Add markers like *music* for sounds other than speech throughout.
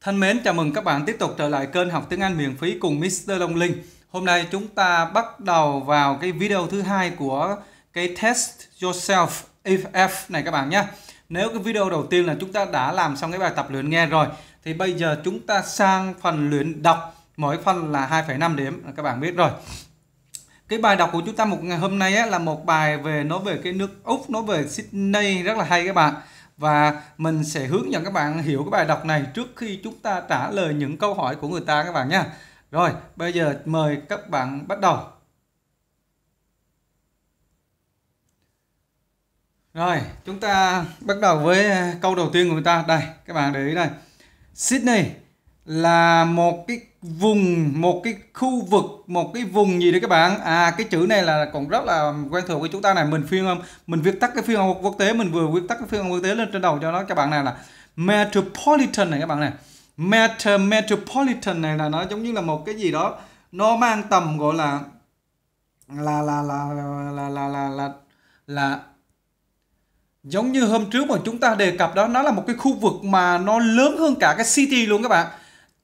Thân mến, chào mừng các bạn tiếp tục trở lại kênh học tiếng Anh miễn phí cùng Mr. Long Linh. Hôm nay chúng ta bắt đầu vào cái video thứ hai của cái test yourself if F này các bạn nhé. Nếu cái video đầu tiên là chúng ta đã làm xong cái bài tập luyện nghe rồi thì bây giờ chúng ta sang phần luyện đọc. Mỗi phần là 2,5 điểm các bạn biết rồi. Cái bài đọc của chúng ta một ngày hôm nay á, là một bài về nói về cái nước Úc, nói về Sydney rất là hay các bạn và mình sẽ hướng dẫn các bạn hiểu cái bài đọc này trước khi chúng ta trả lời những câu hỏi của người ta các bạn nha. Rồi, bây giờ mời các bạn bắt đầu. Rồi, chúng ta bắt đầu với à, câu đầu tiên của người ta. Đây, các bạn để ý đây. Sydney là một cái vùng một cái khu vực một cái vùng gì đấy các bạn à cái chữ này là còn rất là quen thuộc với chúng ta này mình phiên âm mình viết tắt cái phiên âm quốc tế mình vừa viết tắt cái phiên âm quốc tế lên trên đầu cho nó các bạn này là metropolitan này các bạn này Meta metropolitan này là nó giống như là một cái gì đó nó mang tầm gọi là là là là là là là là, là, là giống như hôm trước mà chúng ta đề cập đó nó là một cái khu vực mà nó lớn hơn cả cái city luôn các bạn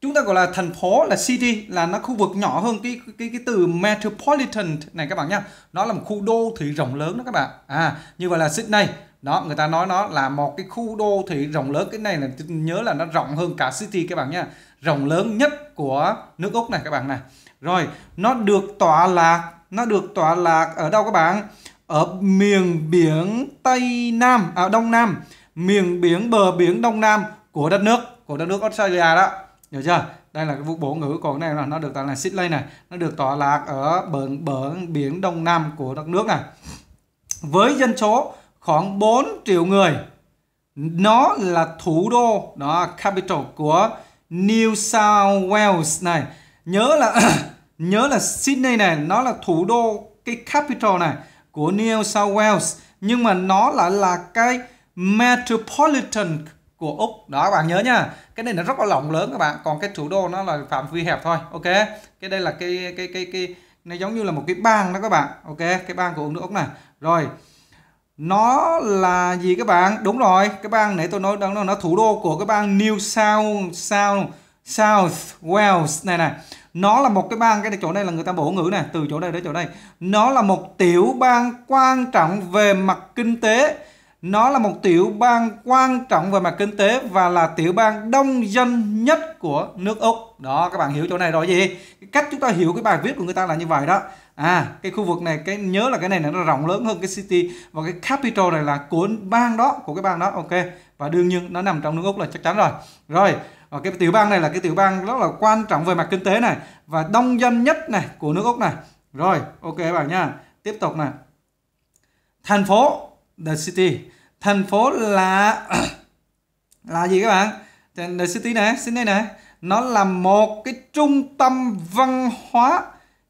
chúng ta gọi là thành phố là city là nó khu vực nhỏ hơn cái cái cái từ metropolitan này các bạn nhá nó là một khu đô thị rộng lớn đó các bạn à như vậy là Sydney đó người ta nói nó là một cái khu đô thị rộng lớn cái này là nhớ là nó rộng hơn cả city các bạn nhá rộng lớn nhất của nước úc này các bạn này rồi nó được tọa lạc nó được tọa lạc ở đâu các bạn ở miền biển tây nam à đông nam miền biển bờ biển đông nam của đất nước của đất nước australia đó được chưa đây là cái vụ bổ ngữ còn này là nó được tọa là Sydney này nó được tọa lạc ở bờ bờ biển đông nam của đất nước này với dân số khoảng 4 triệu người nó là thủ đô đó capital của New South Wales này nhớ là *clears throat* nhớ là Sydney này nó là thủ đô cái capital này của New South Wales nhưng mà nó lại là cái metropolitan của Úc đó các bạn nhớ nha cái này nó rất là rộng lớn các bạn còn cái thủ đô nó là phạm vi hẹp thôi ok cái đây là cái cái cái cái nó giống như là một cái bang đó các bạn ok cái bang của nước Úc này rồi nó là gì các bạn đúng rồi cái bang này tôi nói đang là nó thủ đô của cái bang New South South South Wales này này nó là một cái bang cái chỗ này là người ta bổ ngữ này từ chỗ đây đến chỗ đây, nó là một tiểu bang quan trọng về mặt kinh tế nó là một tiểu bang quan trọng về mặt kinh tế và là tiểu bang đông dân nhất của nước Úc. Đó, các bạn hiểu chỗ này rồi gì? cách chúng ta hiểu cái bài viết của người ta là như vậy đó. À, cái khu vực này, cái nhớ là cái này nó rộng lớn hơn cái city và cái capital này là của bang đó, của cái bang đó. Ok, và đương nhiên nó nằm trong nước Úc là chắc chắn rồi. Rồi, và cái tiểu bang này là cái tiểu bang rất là quan trọng về mặt kinh tế này và đông dân nhất này của nước Úc này. Rồi, ok bạn nha. Tiếp tục này. Thành phố the city thành phố là *clears throat* là gì các bạn the city này xin đây này nó là một cái trung tâm văn hóa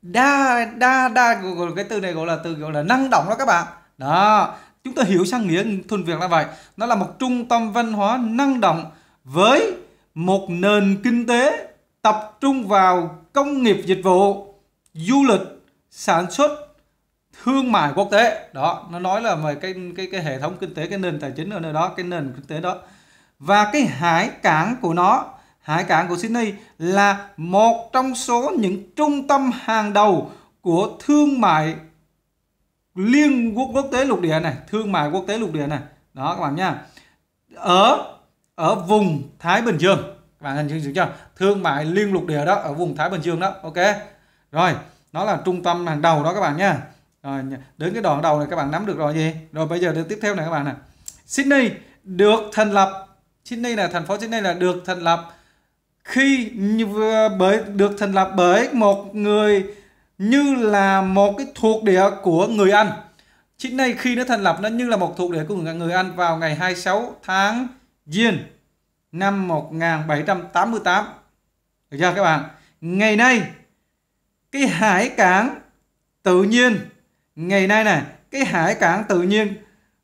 đa đa đa cái từ này gọi là từ gọi là năng động đó các bạn đó chúng ta hiểu sang nghĩa thuần việt là vậy nó là một trung tâm văn hóa năng động với một nền kinh tế tập trung vào công nghiệp dịch vụ du lịch sản xuất thương mại quốc tế đó nó nói là về cái cái cái hệ thống kinh tế cái nền tài chính ở nơi đó cái nền kinh tế đó và cái hải cảng của nó hải cảng của Sydney là một trong số những trung tâm hàng đầu của thương mại liên quốc quốc tế lục địa này thương mại quốc tế lục địa này đó các bạn nha ở ở vùng Thái Bình Dương các bạn hình dung chưa thương mại liên lục địa đó ở vùng Thái Bình Dương đó ok rồi nó là trung tâm hàng đầu đó các bạn nha rồi ờ, đến cái đoạn đầu này các bạn nắm được rồi gì rồi bây giờ được tiếp theo này các bạn này Sydney được thành lập Sydney là thành phố Sydney là được thành lập khi bởi được thành lập bởi một người như là một cái thuộc địa của người Anh. Sydney khi nó thành lập nó như là một thuộc địa của người Anh vào ngày 26 tháng Giêng năm 1788. Được chưa các bạn? Ngày nay cái hải cảng tự nhiên ngày nay này cái hải cảng tự nhiên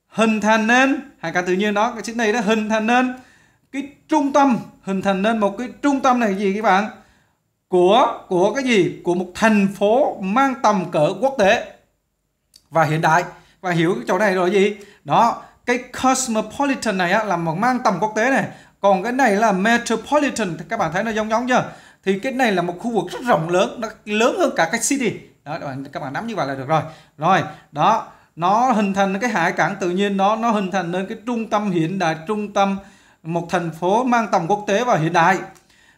hình thành nên hải cảng tự nhiên đó cái chiếc này đó hình thành nên cái trung tâm hình thành nên một cái trung tâm này gì các bạn của của cái gì của một thành phố mang tầm cỡ quốc tế và hiện đại và hiểu cái chỗ này rồi gì đó cái cosmopolitan này á, là một mang tầm quốc tế này còn cái này là metropolitan các bạn thấy nó giống giống chưa thì cái này là một khu vực rất rộng lớn nó lớn hơn cả cái city đó các bạn các bạn nắm như vậy là được rồi rồi đó nó hình thành cái hải cảng tự nhiên đó nó hình thành nên cái trung tâm hiện đại trung tâm một thành phố mang tầm quốc tế và hiện đại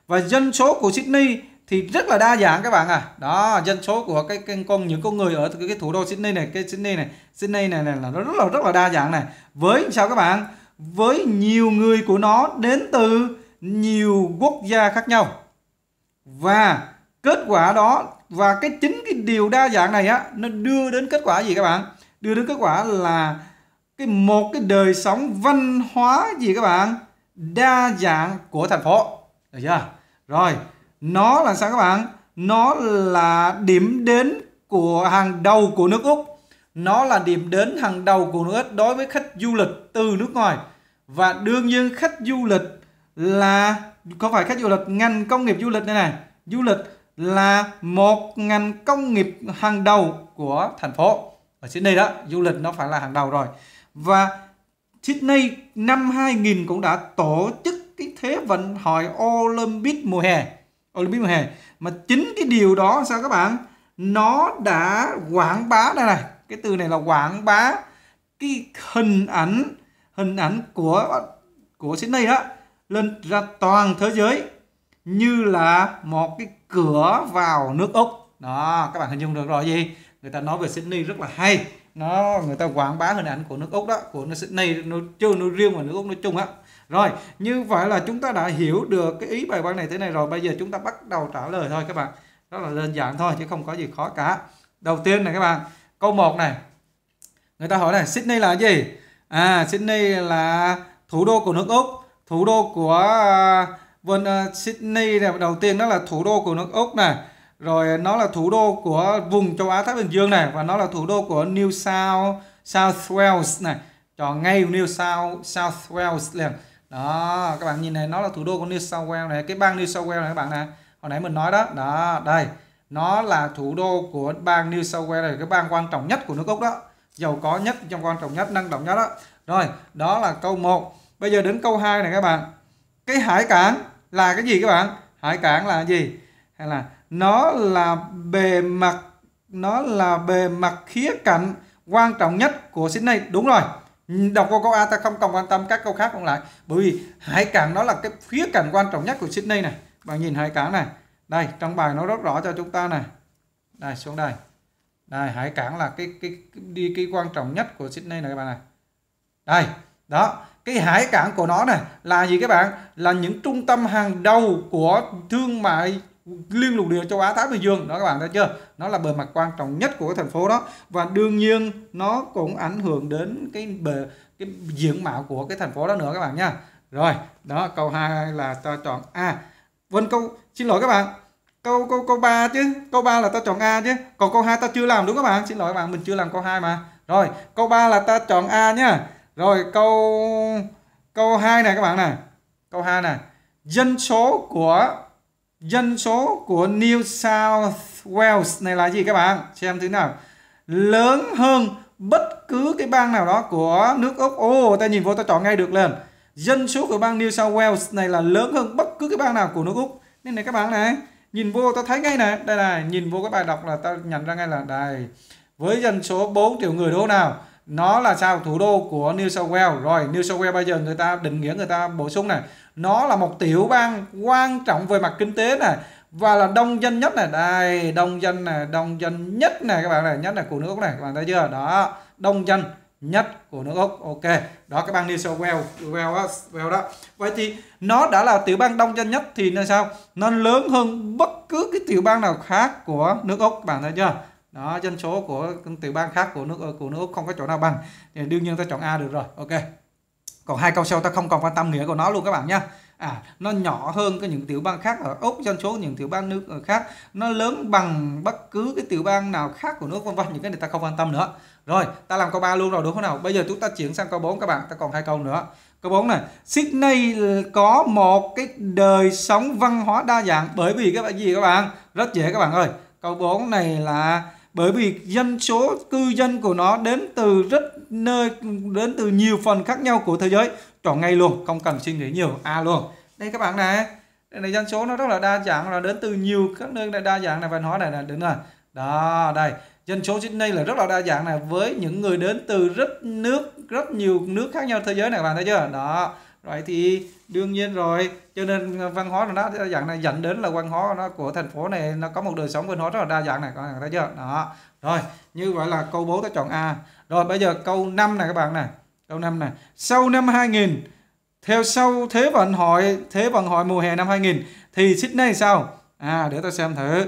và dân số của Sydney thì rất là đa dạng các bạn à đó dân số của cái, cái con những con người ở cái, cái thủ đô Sydney này cái Sydney này Sydney này, này là nó rất là rất là đa dạng này với sao các bạn với nhiều người của nó đến từ nhiều quốc gia khác nhau và kết quả đó và cái chính cái điều đa dạng này á nó đưa đến kết quả gì các bạn đưa đến kết quả là cái một cái đời sống văn hóa gì các bạn đa dạng của thành phố được chưa rồi nó là sao các bạn nó là điểm đến của hàng đầu của nước úc nó là điểm đến hàng đầu của nước úc đối với khách du lịch từ nước ngoài và đương nhiên khách du lịch là không phải khách du lịch ngành công nghiệp du lịch này này du lịch là một ngành công nghiệp hàng đầu của thành phố ở Sydney đó du lịch nó phải là hàng đầu rồi và Sydney năm 2000 cũng đã tổ chức cái thế vận hội Olympic mùa hè Olympic mùa hè mà chính cái điều đó sao các bạn nó đã quảng bá đây này cái từ này là quảng bá cái hình ảnh hình ảnh của của Sydney đó lên ra toàn thế giới như là một cái cửa vào nước Úc đó các bạn hình dung được rồi gì người ta nói về Sydney rất là hay nó người ta quảng bá hình ảnh của nước Úc đó của nước Sydney nó chưa nó riêng mà nước Úc nói chung á rồi như vậy là chúng ta đã hiểu được cái ý bài văn này thế này rồi bây giờ chúng ta bắt đầu trả lời thôi các bạn rất là đơn giản thôi chứ không có gì khó cả đầu tiên này các bạn câu 1 này người ta hỏi này Sydney là gì à Sydney là thủ đô của nước Úc thủ đô của uh, vâng uh, Sydney này đầu tiên nó là thủ đô của nước Úc này rồi nó là thủ đô của vùng châu Á Thái Bình Dương này và nó là thủ đô của New South South Wales này chọn ngay New South South Wales liền đó các bạn nhìn này nó là thủ đô của New South Wales này cái bang New South Wales này các bạn này hồi nãy mình nói đó đó đây nó là thủ đô của bang New South Wales này cái bang quan trọng nhất của nước Úc đó giàu có nhất trong quan trọng nhất năng động nhất đó rồi đó là câu 1 bây giờ đến câu 2 này các bạn cái hải cảng là cái gì các bạn hải cảng là gì hay là nó là bề mặt nó là bề mặt khía cạnh quan trọng nhất của Sydney đúng rồi đọc qua câu A ta không cần quan tâm các câu khác còn lại bởi vì hải cảng đó là cái khía cạnh quan trọng nhất của Sydney này bạn nhìn hải cảng này đây trong bài nó rất rõ cho chúng ta này đây xuống đây đây hải cảng là cái cái đi cái, cái quan trọng nhất của Sydney này các bạn này đây đó cái hải cảng của nó này là gì các bạn là những trung tâm hàng đầu của thương mại liên lục địa châu Á Thái Bình Dương đó các bạn thấy chưa nó là bề mặt quan trọng nhất của cái thành phố đó và đương nhiên nó cũng ảnh hưởng đến cái bề cái diện mạo của cái thành phố đó nữa các bạn nha rồi đó câu hai là ta chọn A vâng câu xin lỗi các bạn câu câu câu ba chứ câu ba là ta chọn A chứ còn câu hai ta chưa làm đúng các bạn xin lỗi các bạn mình chưa làm câu hai mà rồi câu ba là ta chọn A nhá rồi câu câu 2 này các bạn này. Câu 2 này. Dân số của dân số của New South Wales này là gì các bạn? Xem thế nào. Lớn hơn bất cứ cái bang nào đó của nước Úc. ô oh, ta nhìn vô ta chọn ngay được lên. Dân số của bang New South Wales này là lớn hơn bất cứ cái bang nào của nước Úc. Nên này các bạn này, nhìn vô ta thấy ngay này, đây này, nhìn vô cái bài đọc là ta nhận ra ngay là đây. Với dân số 4 triệu người đô nào? nó là sao thủ đô của New South Wales rồi New South Wales bây giờ người ta định nghĩa người ta bổ sung này nó là một tiểu bang quan trọng về mặt kinh tế này và là đông dân nhất này đây đông dân này đông dân nhất này các bạn này nhất là của nước Úc này các bạn thấy chưa đó đông dân nhất của nước Úc ok đó cái bang New South Wales Wales đó, Wales đó vậy thì nó đã là tiểu bang đông dân nhất thì là sao nó lớn hơn bất cứ cái tiểu bang nào khác của nước Úc bạn thấy chưa đó dân số của tiểu bang khác của nước ờ, của nước Úc không có chỗ nào bằng thì đương nhiên ta chọn A được rồi ok còn hai câu sau ta không còn quan tâm nghĩa của nó luôn các bạn nhé à nó nhỏ hơn cái những tiểu bang khác ở úc dân số những tiểu bang nước ờ, khác nó lớn bằng bất cứ cái tiểu bang nào khác của nước vân vân những cái này ta không quan tâm nữa rồi ta làm câu 3 luôn rồi đúng không nào bây giờ chúng ta chuyển sang câu 4 các bạn ta còn hai câu nữa câu 4 này Sydney có một cái đời sống văn hóa đa dạng bởi vì các bạn gì các bạn rất dễ các bạn ơi câu 4 này là bởi vì dân số cư dân của nó đến từ rất nơi đến từ nhiều phần khác nhau của thế giới chọn ngay luôn không cần suy nghĩ nhiều a à, luôn đây các bạn này đây là dân số nó rất là đa dạng là đến từ nhiều các nơi đa dạng này văn hóa này là đến là đó đây dân số Sydney là rất là đa dạng này với những người đến từ rất nước rất nhiều nước khác nhau thế giới này các bạn thấy chưa đó rồi thì đương nhiên rồi cho nên văn hóa của nó dạng này dẫn đến là văn hóa nó của thành phố này nó có một đời sống văn hóa rất là đa dạng này các bạn thấy chưa đó rồi như vậy là câu 4 ta chọn A rồi bây giờ câu 5 này các bạn này câu 5 này sau năm 2000 theo sau thế vận hội thế vận hội mùa hè năm 2000 thì Sydney sao à để tôi xem thử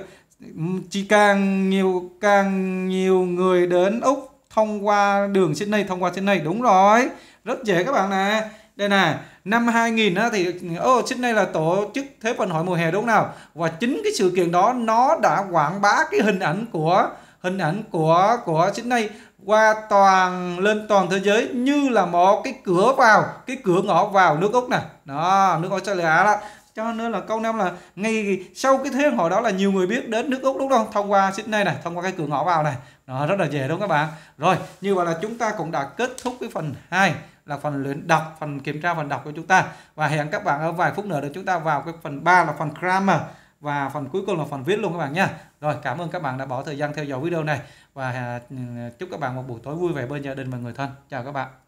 chỉ càng nhiều càng nhiều người đến Úc thông qua đường Sydney thông qua Sydney đúng rồi rất dễ các bạn nè đây này năm 2000 á, thì ô oh, Sydney là tổ chức Thế vận hội mùa hè đúng không nào và chính cái sự kiện đó nó đã quảng bá cái hình ảnh của hình ảnh của của Sydney qua toàn lên toàn thế giới như là một cái cửa vào cái cửa ngõ vào nước úc này đó nước australia đó cho nên là câu năm là ngay sau cái thế hội đó là nhiều người biết đến nước úc đúng không thông qua sydney này thông qua cái cửa ngõ vào này nó rất là dễ đúng không các bạn rồi như vậy là chúng ta cũng đã kết thúc cái phần 2 là phần luyện đọc phần kiểm tra phần đọc của chúng ta và hẹn các bạn ở vài phút nữa để chúng ta vào cái phần 3 là phần grammar và phần cuối cùng là phần viết luôn các bạn nha rồi cảm ơn các bạn đã bỏ thời gian theo dõi video này và ừ, chúc các bạn một buổi tối vui vẻ bên gia đình và người thân chào các bạn